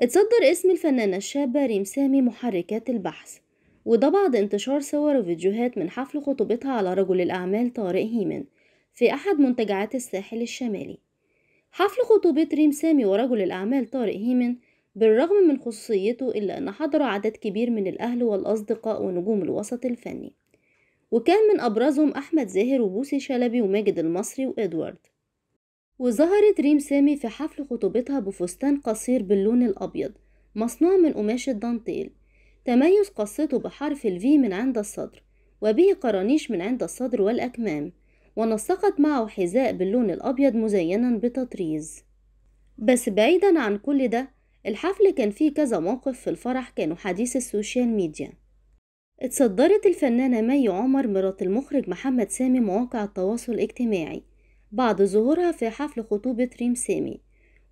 اتصدر اسم الفنانة الشابة ريم سامي محركات البحث وده بعد انتشار صور وفيديوهات من حفل خطوبتها على رجل الأعمال طارق هيمن في أحد منتجعات الساحل الشمالي حفل خطوبة ريم سامي ورجل الأعمال طارق هيمن بالرغم من خصوصيته إلا أن حضر عدد كبير من الأهل والأصدقاء ونجوم الوسط الفني وكان من أبرزهم أحمد زاهر وبوسي شلبي وماجد المصري وإدوارد وظهرت ريم سامي في حفل خطوبتها بفستان قصير باللون الأبيض مصنوع من قماش الدانتيل تميز قصته بحرف الفي من عند الصدر وبه قرانيش من عند الصدر والأكمام ونسقت معه حذاء باللون الأبيض مزينا بتطريز بس بعيدا عن كل ده الحفل كان فيه كذا موقف في الفرح كانوا حديث السوشيال ميديا اتصدرت الفنانة مي عمر مرات المخرج محمد سامي مواقع التواصل الاجتماعي بعد ظهورها في حفل خطوبة ريم سامي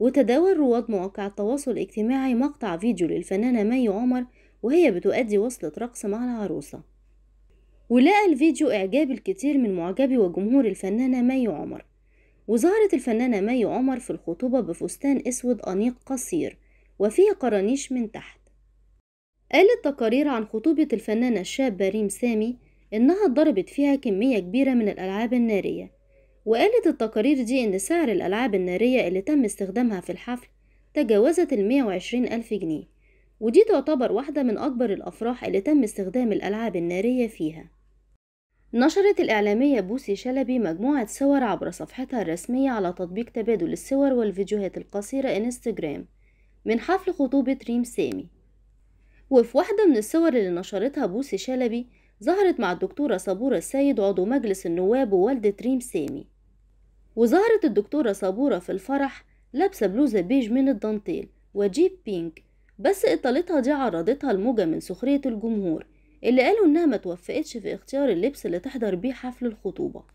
وتداول رواد مواقع التواصل الاجتماعي مقطع فيديو للفنانة مي عمر وهي بتؤدي وصلة رقص مع العروسة ولقى الفيديو إعجاب الكثير من معجبي وجمهور الفنانة مي عمر وظهرت الفنانة مي عمر في الخطوبة بفستان أسود أنيق قصير وفيه قرانيش من تحت قالت تقارير عن خطوبة الفنانة الشابة ريم سامي إنها اتضربت فيها كمية كبيرة من الألعاب النارية وقالت التقارير دي إن سعر الألعاب النارية اللي تم استخدامها في الحفل تجاوزت المية وعشرين ألف جنيه ودي تعتبر واحدة من أكبر الأفراح اللي تم استخدام الألعاب النارية فيها نشرت الإعلامية بوسي شلبي مجموعة صور عبر صفحتها الرسمية على تطبيق تبادل الصور والفيديوهات القصيرة انستجرام من حفل خطوبة ريم سامي وفي واحدة من الصور اللي نشرتها بوسي شلبي ظهرت مع الدكتورة صبورة السيد عضو مجلس النواب ووالدة ريم سامي وظهرت الدكتورة صبورة في الفرح لابسة بلوزة بيج من الدانتيل وجيب بينك بس إطالتها دي عرضتها الموجة من سخرية الجمهور اللي قالوا إنها متوفقتش في اختيار اللبس اللي تحضر بيه حفل الخطوبة